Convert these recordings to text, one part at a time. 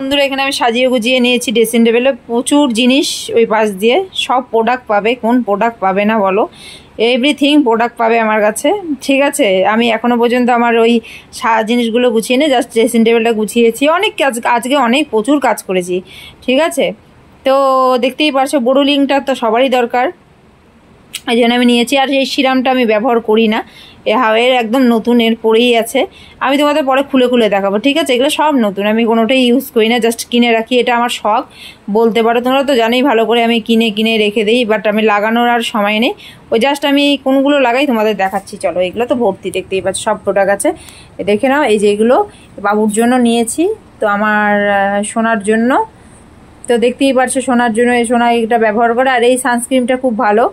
বন্ধুরা এখানে আমি সাজিয়ে গুজিয়ে নিয়েছি ড্রেসিং টেবিলে প্রচুর জিনিস ওই পাশ দিয়ে সব প্রোডাক্ট পাবে কোন প্রোডাক্ট পাবে না বলো এভরিথিং প্রোডাক্ট পাবে আমার কাছে ঠিক আছে আমি এখনও পর্যন্ত আমার ওই জিনিসগুলো গুছিয়ে নিয়ে জাস্ট ড্রেসিং টেবিলটা গুছিয়েছি অনেক কাজ আজকে অনেক প্রচুর কাজ করেছি ঠিক আছে তো দেখতেই পারছো বড়ো লিঙ্কটা তো সবারই দরকার এই জন্য আমি নিয়েছি আর এই সিরামটা আমি ব্যবহার করি না এ হাওয়ের একদম নতুন এর পরেই আছে আমি তোমাদের পরে খুলে খুলে দেখাবো ঠিক আছে এগুলো সব নতুন আমি কোনোটাই ইউজ করি না জাস্ট কিনে রাখি এটা আমার শখ বলতে পারো তোমরা তো জানোই ভালো করে আমি কিনে কিনে রেখে দিই বাট আমি লাগানোর আর সময় নেই ওই জাস্ট আমি কোনগুলো লাগাই তোমাদের দেখাচ্ছি চলো এগুলো তো ভর্তি দেখতেই পাচ্ছ সব প্রোডাক্ট আছে দেখে নাও এই যে এগুলো বাবুর জন্য নিয়েছি তো আমার সোনার জন্য তো দেখতেই পারছো সোনার জন্য এই সোনা এটা ব্যবহার করে আর এই সানস্ক্রিনটা খুব ভালো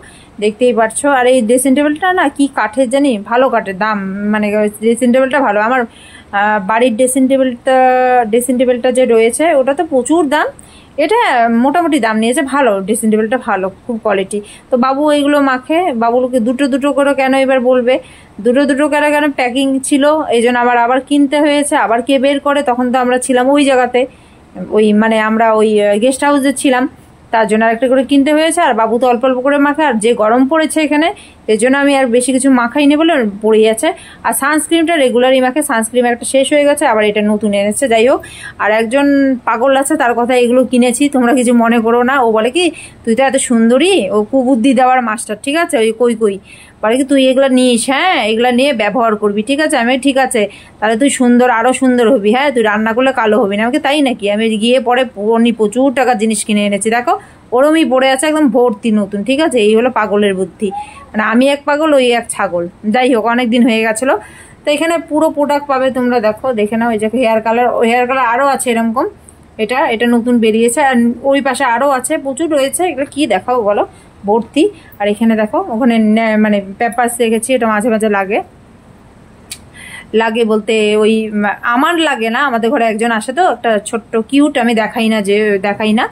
দেখতেই পারছো আর এই ড্রেসিং টেবিলটা না কি কাঠের জানি ভালো কাঠের দাম মানে ড্রেসিং টেবিলটা ভালো আমার বাড়ির ড্রেসিং টেবিলটা ড্রেসিং টেবিলটা যে রয়েছে ওটা তো প্রচুর দাম এটা মোটামুটি দাম নিয়েছে ভালো ড্রেসিং টেবিলটা ভালো খুব কোয়ালিটি তো বাবু এইগুলো মাখে বাবুকে দুটো দুটো করে কেন এবার বলবে দুটো দুটো করে কেন প্যাকিং ছিল এই জন্য আবার আবার কিনতে হয়েছে আবার কে বের করে তখন তো আমরা ছিলাম ওই জায়গাতে ওই মানে আমরা ওই গেস্ট হাউসে ছিলাম তার জন্য আরেকটা করে কিনতে হয়েছে আর বাবু তো অল্প অল্প করে মাখে আর যে গরম পড়েছে এখানে এর জন্য আমি আর বেশি কিছু মাখাইনি বলে পড়ে যাচ্ছে আর সানস্ক্রিনটা রেগুলারই মাখে সানস্ক্রিম একটা শেষ হয়ে গেছে আবার এটা নতুন এনেছে যাই হোক আর একজন পাগল আছে তার কথা এগুলো কিনেছি তোমরা কিছু মনে করো না ও বলে কি তুই তো এত সুন্দরী ও কুবুদ্ধি দেওয়ার মাস্টার ঠিক আছে ওই কই কই বলে কি তুই এগুলো নিস হ্যাঁ এগুলো নিয়ে ব্যবহার করবি ঠিক আছে আমি ঠিক আছে তাহলে তুই সুন্দর আরও সুন্দর হবি হ্যাঁ তুই রান্না করলে কালো হবি না আমাকে তাই নাকি আমি গিয়ে পরে উনি প্রচুর টাকার জিনিস কিনে এনেছি দেখো ওরমই পড়ে আছে একদম ভর্তি নতুন ঠিক আছে এই হলো পাগলের বুদ্ধি মানে আমি এক পাগল ওই এক ছাগল যাই হোক অনেক দিন হয়ে গেছিলো তো এখানে পুরো প্রোডাক্ট পাবে তোমরা দেখো দেখে নাও এই যে হেয়ার কালার হেয়ার কালার আরও আছে এরকম এটা এটা নতুন বেরিয়েছে আর ওই পাশে আরও আছে প্রচুর রয়েছে এগুলো কী দেখাও বলো ভর্তি আর এখানে দেখো ওখানে মানে পেপারস রেখেছি এটা মাঝে মাঝে লাগে লাগে বলতে ওই আমার লাগে না আমাদের ঘরে একজন আসে তো একটা ছোট্ট কিউট আমি দেখাই না যে দেখাই না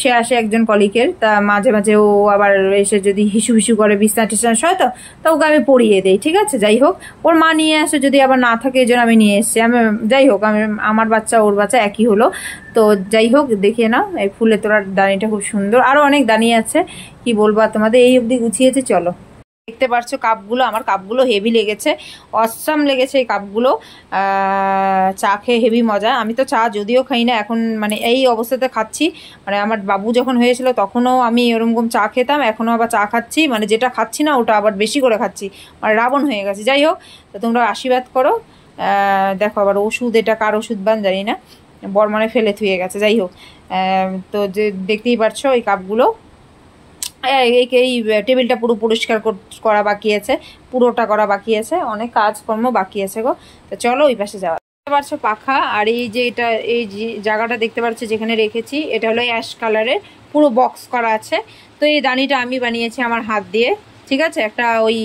সে আসে একজন কলিকের তা মাঝে মাঝে ও আবার এসে যদি হিসু হিসু করে বিছনা টিছনা হয় তো তা ওকে আমি পড়িয়ে দিই ঠিক আছে যাই হোক ওর মা নিয়ে আসে যদি আবার না থাকে এই জন্য আমি নিয়ে এসছি আমি যাই হোক আমি আমার বাচ্চা ওর বাচ্চা একই হলো তো যাই হোক দেখে নাও এই ফুলে তোলার দানিটা খুব সুন্দর আরও অনেক দানি আছে কি বলবো তোমাদের এই অবধি গুছিয়েছে চলো দেখতে পাচ্ছ কাপগুলো আমার কাপগুলো হেভি লেগেছে অসম লেগেছে এই কাপগুলো চা খেয়ে হেভি মজা আমি তো চা যদিও খাই না এখন মানে এই অবস্থাতে খাচ্ছি মানে আমার বাবু যখন হয়েছিল তখনও আমি এরকম চা খেতাম এখনও আবার চা খাচ্ছি মানে যেটা খাচ্ছি না ওটা আবার বেশি করে খাচ্ছি মানে রাবণ হয়ে গেছে যাই হোক তো তোমরা আশীর্বাদ করো দেখো আবার ওষুধ এটা কার ওষুধ বান জানি না বরমানে ফেলে থুয়ে গেছে যাই হোক তো যে দেখতেই পারছো এই কাপগুলো এই টেবিলটা পুরো পরিষ্কার করা বাকি আছে পুরোটা করা বাকি আছে অনেক কাজকর্ম বাকি আছে গো তো চলো ওই পাশে যাওয়া দেখতে পাচ্ছ পাখা আর এই যে এটা এই জায়গাটা দেখতে পাচ্ছ যেখানে রেখেছি এটা হলো অ্যাশ কালারের পুরো বক্স করা আছে তো এই দানিটা আমি বানিয়েছি আমার হাত দিয়ে ঠিক আছে একটা ওই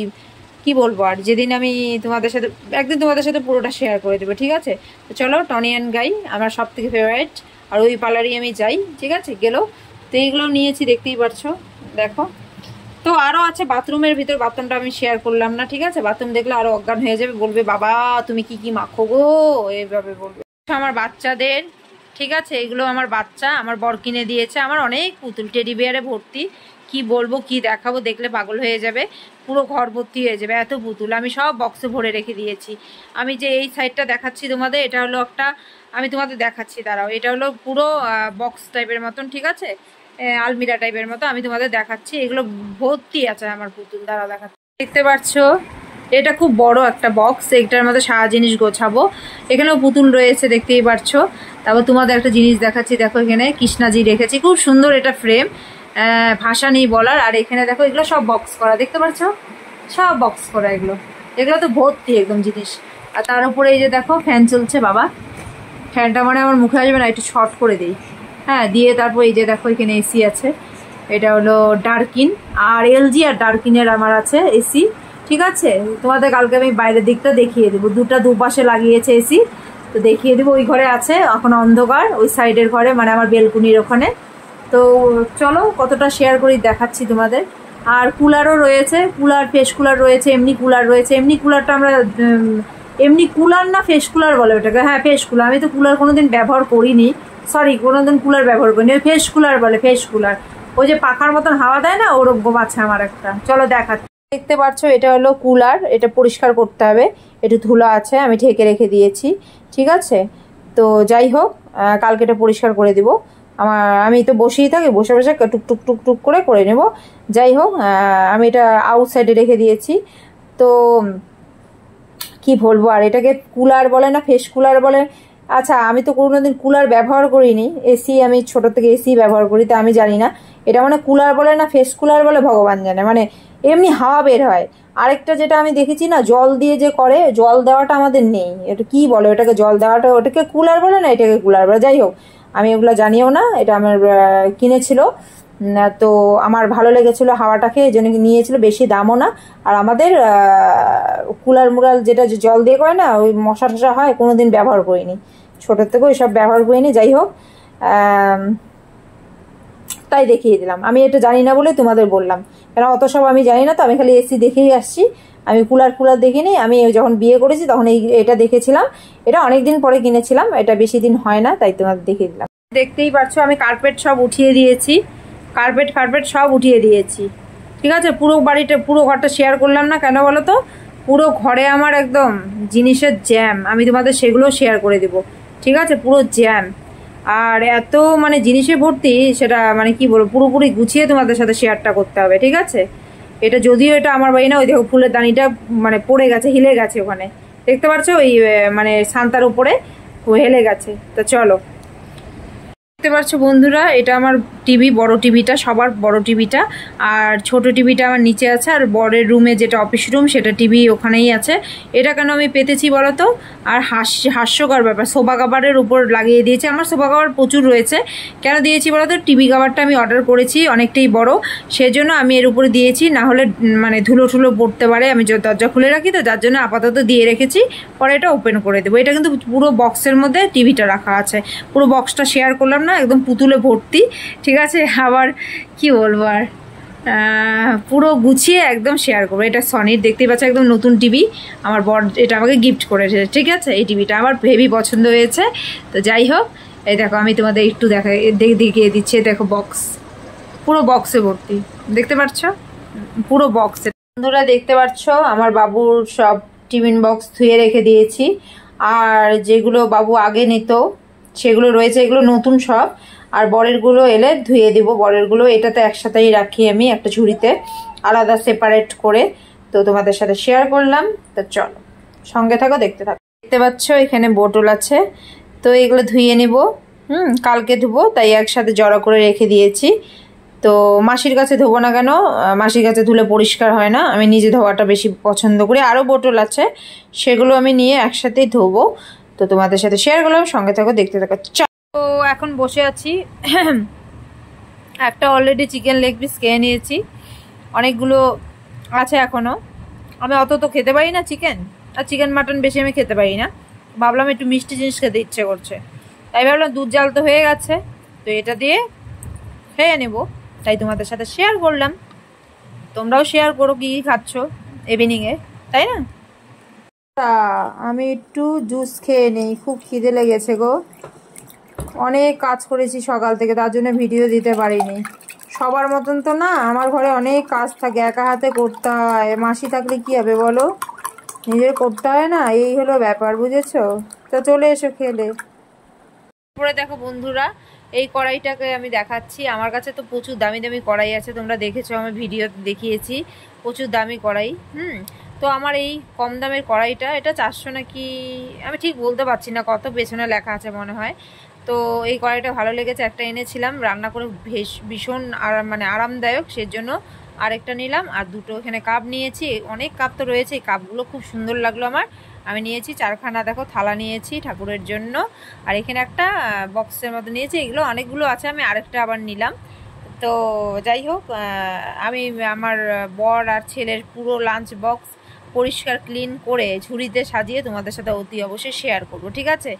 কি বলবো আর যেদিন আমি তোমাদের সাথে একদিন তোমাদের সাথে পুরোটা শেয়ার করে দেবো ঠিক আছে তো চলো টনি অ্যান্ড গাই আমার সব থেকে ফেভারিট আর ওই পার্লারই আমি যাই ঠিক আছে গেলো তো এইগুলো নিয়েছি দেখতেই পারছো দেখো তো আরও আছে বাথরুমের ভিতর বাথরুমটা আমি শেয়ার করলাম না ঠিক আছে বাথরুম দেখলে আরো অজ্ঞান হয়ে যাবে বলবে বাবা তুমি কি কি মাখো গো এইভাবে বলবে আমার বাচ্চাদের ঠিক আছে এগুলো আমার বাচ্চা আমার বর কিনে দিয়েছে আমার অনেক পুতুল টেডি বিয়ারে ভর্তি কি বলবো কি দেখাবো দেখলে পাগল হয়ে যাবে পুরো ঘর ভর্তি হয়ে যাবে এত পুতুল আমি সব বক্সে ভরে রেখে দিয়েছি আমি যে এই সাইডটা দেখাচ্ছি তোমাদের এটা হলো একটা আমি তোমাদের দেখাচ্ছি দাঁড়াও এটা হলো পুরো বক্স টাইপের মতন ঠিক আছে আলমিরা টাইপের মতো আমি তোমাদের দেখাচ্ছি এগুলো ভর্তি আছে আমার পুতুল দ্বারা দেখাচ্ছি দেখতে পাচ্ছ এটা খুব বড় একটা বক্স এটার মধ্যে সারা জিনিস গোছাবো এখানেও পুতুল রয়েছে দেখতেই পাচ্ছ তারপর তোমাদের একটা জিনিস দেখাচ্ছি দেখো এখানে কৃষ্ণাজি রেখেছি খুব সুন্দর এটা ফ্রেম ভাষা নেই বলার আর এখানে দেখো এগুলো সব বক্স করা দেখতে পাচ্ছ সব বক্স করা এগুলো এগুলো তো ভর্তি একদম জিনিস আর তার উপরে এই যে দেখো ফ্যান চলছে বাবা ফ্যানটা মানে আমার মুখে আসবে না একটু শর্ট করে দিই হ্যাঁ দিয়ে তারপর এই যে দেখো এখানে এসি আছে এটা হলো ডার্কিন আর এলজি আর ডার্কিনের আমার আছে এসি ঠিক আছে তোমাদের কালকে আমি বাইরের দিকটা দেখিয়ে দেবো দুটা দুপাশে লাগিয়েছে এসি তো দেখিয়ে দেবো ওই ঘরে আছে এখন অন্ধকার ওই সাইডের ঘরে মানে আমার বেলকুনির ওখানে তো চলো কতটা শেয়ার করি দেখাচ্ছি তোমাদের আর কুলারও রয়েছে কুলার ফেস কুলার রয়েছে এমনি কুলার রয়েছে এমনি কুলারটা আমরা এমনি কুলার না ফেস কুলার বলে ওটাকে হ্যাঁ ফেস কুলার আমি তো কুলার কোনো দিন ব্যবহার করিনি সরি কোনোদিন কুলার ব্যবহার করিনি ওই ফেস কুলার বলে ফেস কুলার ওই যে পাখার মতন হাওয়া দেয় না ওরকম আছে আমার একটা চলো দেখা দেখতে পাচ্ছ এটা হলো কুলার এটা পরিষ্কার করতে হবে একটু ধুলো আছে আমি ঢেকে রেখে দিয়েছি ঠিক আছে তো যাই হোক কালকে এটা পরিষ্কার করে দিব আমার আমি তো বসেই থাকি বসে বসে টুক টুক টুক টুক করে করে নেব যাই হোক আমি এটা আউটসাইডে রেখে দিয়েছি তো কি বলবো আর এটাকে কুলার বলে না ফেস কুলার বলে আচ্ছা আমি তো কোনো দিন কুলার ব্যবহার করিনি এসি আমি ছোট থেকে এসি ব্যবহার করি তা আমি জানি না এটা মানে কুলার বলে না ফেস কুলার বলে ভগবান জানে মানে এমনি হাওয়া বের হয় আরেকটা যেটা আমি দেখেছি না জল দিয়ে যে করে জল দেওয়াটা আমাদের নেই এটা কি বলে এটাকে জল দেওয়াটা ওটাকে কুলার বলে না এটাকে কুলার বলে যাই হোক আমি এগুলো জানিও না এটা আমার কিনেছিল তো আমার ভালো লেগেছিলো হাওয়াটা এই জন্য নিয়েছিল বেশি দামও না আর আমাদের কুলার মুরাল যেটা জল দিয়ে করে না ওই মশা টশা হয় কোনো দিন ব্যবহার করিনি ছোটোর থেকে সব ব্যবহার করিনি যাই হোক তাই দেখিয়ে দিলাম আমি এটা জানি না বলে তোমাদের বললাম কেন অত সব আমি জানি না তো আমি খালি এসি দেখেই আসছি আমি কুলার কুলার দেখিনি আমি যখন বিয়ে করেছি তখন এই এটা দেখেছিলাম এটা অনেক দিন পরে কিনেছিলাম এটা বেশি দিন হয় না তাই তোমাদের দেখিয়ে দিলাম দেখতেই পারছো আমি কার্পেট সব উঠিয়ে দিয়েছি কার্পেট ফার্পেট সব উঠিয়ে দিয়েছি ঠিক আছে পুরো বাড়িটা পুরো ঘরটা শেয়ার করলাম না কেন বলো তো পুরো ঘরে আমার একদম জিনিসের জ্যাম আমি তোমাদের সেগুলো শেয়ার করে দেব ঠিক আছে পুরো জ্যাম আর এত মানে জিনিসে ভর্তি সেটা মানে কি বলবো পুরোপুরি গুছিয়ে তোমাদের সাথে শেয়ারটা করতে হবে ঠিক আছে এটা যদিও এটা আমার বাড়ি না ওই দেখো ফুলের দানিটা মানে পড়ে গেছে হিলে গেছে ওখানে দেখতে পাচ্ছ ওই মানে সান্তার উপরে হেলে গেছে তা চলো দেখতে পাচ্ছ বন্ধুরা এটা আমার টিভি বড় টিভিটা সবার বড় টিভিটা আর ছোট টিভিটা আমার নিচে আছে আর বরের রুমে যেটা অফিস রুম সেটা টিভি ওখানেই আছে এটা কেন আমি পেতেছি বলতো আর হাস হাস্যকর ব্যাপার সোফা কাভারের উপর লাগিয়ে দিয়েছে আমার সোফা কাভার প্রচুর রয়েছে কেন দিয়েছি বলতো টিভি কাভারটা আমি অর্ডার করেছি অনেকটাই বড় সেজন্য আমি এর উপরে দিয়েছি না হলে মানে ধুলো ঠুলো পড়তে পারে আমি দরজা খুলে রাখি তো যার জন্য আপাতত দিয়ে রেখেছি পরে এটা ওপেন করে দেবো এটা কিন্তু পুরো বক্সের মধ্যে টিভিটা রাখা আছে পুরো বক্সটা শেয়ার করলাম না একদম পুতুলে ভর্তি ঠিক আছে আবার কি বলবো আর পুরো গুছিয়ে একদম শেয়ার করবো এটা সনির দেখতেই পাচ্ছ একদম নতুন টিভি আমার বর এটা আমাকে গিফট করেছে ঠিক আছে এই টিভিটা আমার হেভি পছন্দ হয়েছে তো যাই হোক এই দেখো আমি তোমাদের একটু দেখা দেখিয়ে দিচ্ছি দেখো বক্স পুরো বক্সে ভর্তি দেখতে পাচ্ছ পুরো বক্সে বন্ধুরা দেখতে পাচ্ছ আমার বাবুর সব টিফিন বক্স ধুয়ে রেখে দিয়েছি আর যেগুলো বাবু আগে নিত সেগুলো রয়েছে এগুলো নতুন সব আর বরেরগুলো এলে ধুয়ে দিব বরেরগুলো এটাতে একসাথেই রাখি আমি একটা ঝুড়িতে আলাদা সেপারেট করে তো তোমাদের সাথে শেয়ার করলাম তো চলো সঙ্গে থাকো দেখতে থাকো দেখতে পাচ্ছ এখানে বোটল আছে তো এগুলো ধুয়ে নেব হুম কালকে ধুবো তাই একসাথে জড়া করে রেখে দিয়েছি তো মাসির কাছে ধোবো না কেন মাসির কাছে ধুলে পরিষ্কার হয় না আমি নিজে ধোয়াটা বেশি পছন্দ করি আরও বোটল আছে সেগুলো আমি নিয়ে একসাথেই ধোবো তো তোমাদের সাথে শেয়ার করলাম সঙ্গে থাকো দেখতে থাকো তো এখন বসে আছি একটা অলরেডি চিকেন লেগ পিস খেয়ে নিয়েছি অনেকগুলো আছে এখনও আমি অত তো খেতে পারি না চিকেন আর চিকেন মাটন বেশি আমি খেতে পারি না ভাবলাম একটু মিষ্টি জিনিস খেতে ইচ্ছে করছে তাই ভাবলাম দুধ জাল তো হয়ে গেছে তো এটা দিয়ে খেয়ে নেব তাই তোমাদের সাথে শেয়ার করলাম তোমরাও শেয়ার করো কী খাচ্ছ ইভিনিংয়ে তাই না আমি একটু জুস খেয়ে নেই খুব খিদে লেগেছে গো অনেক কাজ করেছি সকাল থেকে তার জন্য ভিডিও দিতে পারিনি সবার মতন তো না আমার ঘরে অনেক কাজ থাকে একা হাতে করতে হয় মাসি থাকলে কি হবে বলো নিজের করতে হয় না এই হলো ব্যাপার বুঝেছো তো চলে এসো খেলে তারপরে দেখো বন্ধুরা এই কড়াইটাকে আমি দেখাচ্ছি আমার কাছে তো প্রচুর দামি দামি কড়াই আছে তোমরা দেখেছো আমার ভিডিও দেখিয়েছি প্রচুর দামি কড়াই হুম তো আমার এই কম দামের কড়াইটা এটা চারশো নাকি আমি ঠিক বলতে পারছি না কত পেছনে লেখা আছে মনে হয় তো এই কড়াইটা ভালো লেগেছে একটা এনেছিলাম রান্না করে ভেষ ভীষণ আরাম মানে আরামদায়ক সেজন্য আরেকটা নিলাম আর দুটো এখানে কাপ নিয়েছি অনেক কাপ তো রয়েছে এই কাপগুলো খুব সুন্দর লাগলো আমার আমি নিয়েছি চারখানা দেখো থালা নিয়েছি ঠাকুরের জন্য আর এখানে একটা বক্সের মতো নিয়েছি এগুলো অনেকগুলো আছে আমি আরেকটা আবার নিলাম তো যাই হোক আমি আমার বর আর ছেলের পুরো লাঞ্চ বক্স পরিষ্কার ক্লিন করে ঝুড়িতে সাজিয়ে তোমাদের সাথে অতি অবশ্যই শেয়ার করবো ঠিক আছে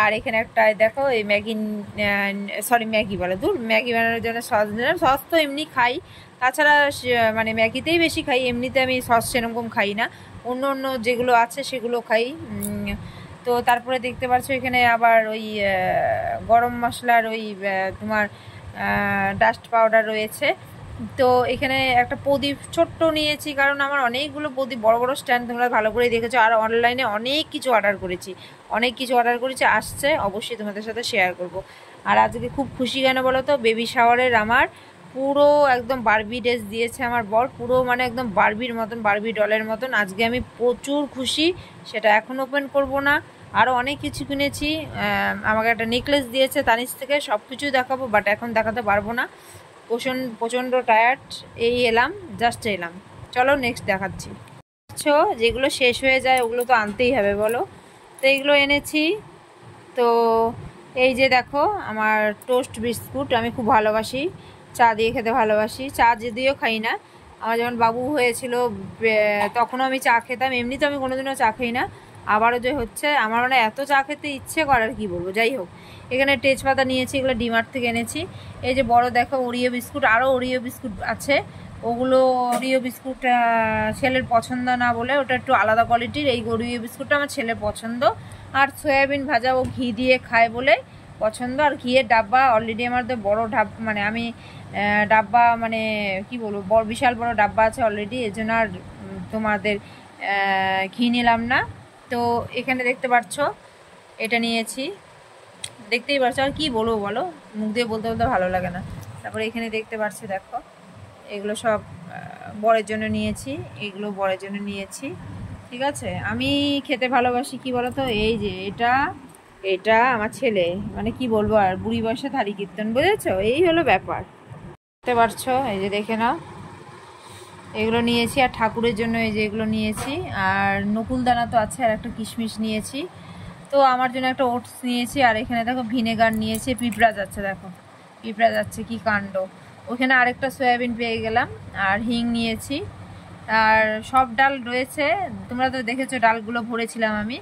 আর এখানে একটা দেখো এই ম্যাগি সরি ম্যাগি বলে দূর ম্যাগি বানানোর জন্য সস নিলাম সস তো এমনি খাই তাছাড়া মানে ম্যাগিতেই বেশি খাই এমনিতে আমি সস সেরকম খাই না অন্য অন্য যেগুলো আছে সেগুলো খাই তো তারপরে দেখতে পাচ্ছ এখানে আবার ওই গরম মশলার ওই তোমার ডাস্ট পাউডার রয়েছে তো এখানে একটা প্রদীপ ছোট্ট নিয়েছি কারণ আমার অনেকগুলো প্রদীপ বড় বড় স্ট্যান্ড তোমরা ভালো করে দেখেছো আর অনলাইনে অনেক কিছু অর্ডার করেছি অনেক কিছু অর্ডার করেছি আসছে অবশ্যই তোমাদের সাথে শেয়ার করব। আর আজকে খুব খুশি কেন বলো তো বেবি শাওয়ারের আমার পুরো একদম বারবি ড্রেস দিয়েছে আমার বর পুরো মানে একদম বারবির মতন বারবি ডলের মতন আজকে আমি প্রচুর খুশি সেটা এখন ওপেন করব না আরও অনেক কিছু কিনেছি আমাকে একটা নেকলেস দিয়েছে তানিস থেকে সব কিছুই দেখাবো বাট এখন দেখাতে পারবো না প্রচণ্ড প্রচণ্ড টায়ার্ড এই এলাম জাস্ট এলাম চলো নেক্সট দেখাচ্ছি আচ্ছা যেগুলো শেষ হয়ে যায় ওগুলো তো আনতেই হবে বলো তো এগুলো এনেছি তো এই যে দেখো আমার টোস্ট বিস্কুট আমি খুব ভালোবাসি চা দিয়ে খেতে ভালোবাসি চা যদিও খাই না আমার যেমন বাবু হয়েছিল তখনও আমি চা খেতাম এমনি তো আমি কোনোদিনও চা খাই না আবারও যে হচ্ছে আমার মানে এত চা খেতে ইচ্ছে করার কি বলবো যাই হোক এখানে তেজপাতা নিয়েছি এগুলো ডিমার্ট থেকে এনেছি এই যে বড় দেখো ওরিও বিস্কুট আরও ওরিও বিস্কুট আছে ওগুলো ওরিও বিস্কুট ছেলের পছন্দ না বলে ওটা একটু আলাদা কোয়ালিটির এই ওরিও বিস্কুটটা আমার ছেলের পছন্দ আর সয়াবিন ভাজা ও ঘি দিয়ে খায় বলে পছন্দ আর ঘিয়ের ডাব্বা অলরেডি আমার তো বড়ো ডাব মানে আমি ডাব্বা মানে কি বলবো বড় বিশাল বড় ডাব্বা আছে অলরেডি এই জন্য আর তোমাদের ঘি নিলাম না তো এখানে দেখতে পাচ্ছ এটা নিয়েছি দেখতেই পারছো আর কী বলবো বলো মুখ দিয়ে বলতে বলতে ভালো লাগে না তারপরে এখানে দেখতে পারছো দেখো এগুলো সব বরের জন্য নিয়েছি এগুলো বরের জন্য নিয়েছি ঠিক আছে আমি খেতে ভালোবাসি কি বলো তো এই যে এটা এটা আমার ছেলে মানে কি বলবো আর বুড়ি বয়সে থালি কীর্তন বুঝেছো এই হলো ব্যাপার দেখতে পারছো এই যে দেখে নাও এগুলো নিয়েছি আর ঠাকুরের জন্য এই যে এগুলো নিয়েছি আর নকুলদানা তো আছে আর একটা কিশমিশ নিয়েছি তো আমার জন্য একটা ওটস নিয়েছি আর এখানে দেখো ভিনেগার নিয়েছি পিঁপড়া যাচ্ছে দেখো পিঁপড়া যাচ্ছে কি কাণ্ড ওখানে আরেকটা সয়াবিন পেয়ে গেলাম আর হিং নিয়েছি আর সব ডাল রয়েছে তোমরা তো দেখেছো ডালগুলো ভরেছিলাম আমি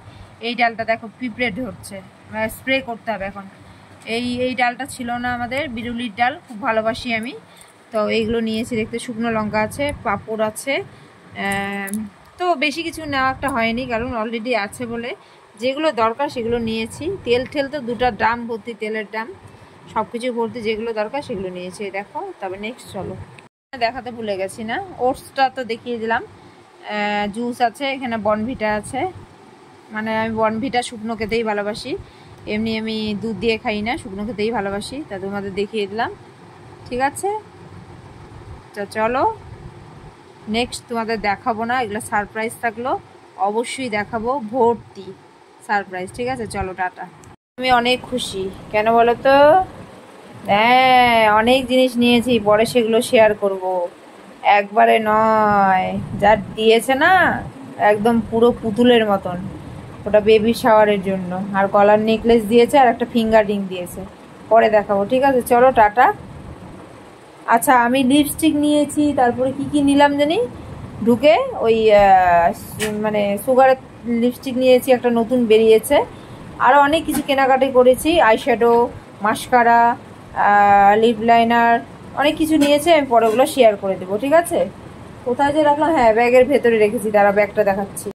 এই ডালটা দেখো পিঁপড়ে ধরছে স্প্রে মানে করতে হবে এখন এই এই ডালটা ছিল না আমাদের বিরুলির ডাল খুব ভালোবাসি আমি তো এইগুলো নিয়েছি দেখতে শুকনো লঙ্কা আছে পাঁপড় আছে তো বেশি কিছু নেওয়া একটা হয়নি কারণ অলরেডি আছে বলে যেগুলো দরকার সেগুলো নিয়েছি তেল ঠেল তো দুটা ড্রাম ভর্তি তেলের ড্রাম সব কিছু ভর্তি যেগুলো দরকার সেগুলো নিয়েছি দেখো তবে নেক্সট চলো দেখাতে ভুলে গেছি না ওটসটা তো দেখিয়ে দিলাম জুস আছে এখানে বনভিটা আছে মানে আমি বনভিটা শুকনো খেতেই ভালোবাসি এমনি আমি দুধ দিয়ে খাই না শুকনো খেতেই ভালোবাসি তা তোমাদের দেখিয়ে দিলাম ঠিক আছে তা চলো নেক্সট তোমাদের দেখাবো না এগুলো সারপ্রাইজ থাকলো অবশ্যই দেখাবো ভর্তি সারপ্রাইজ ঠিক আছে চলো টাটা আমি অনেক খুশি কেন বলো তো হ্যাঁ অনেক জিনিস নিয়েছি পরে সেগুলো শেয়ার করব। একবারে নয় যার দিয়েছে না একদম পুরো পুতুলের মতন ওটা বেবি শাওয়ারের জন্য আর গলার নেকলেস দিয়েছে আর একটা ফিঙ্গার রিং দিয়েছে পরে দেখাবো ঠিক আছে চলো টাটা আচ্ছা আমি লিপস্টিক নিয়েছি তারপরে কি কি নিলাম জানি ঢুকে ওই মানে সুগারের লিপস্টিক নিয়েছি একটা নতুন বেরিয়েছে আরও অনেক কিছু কেনাকাটি করেছি আইশ্যাডো মাস্কারা লিপ লাইনার অনেক কিছু নিয়েছে আমি পরে ওগুলো শেয়ার করে দেবো ঠিক আছে কোথায় যে রাখলাম হ্যাঁ ব্যাগের ভেতরে রেখেছি তারা ব্যাগটা দেখাচ্ছি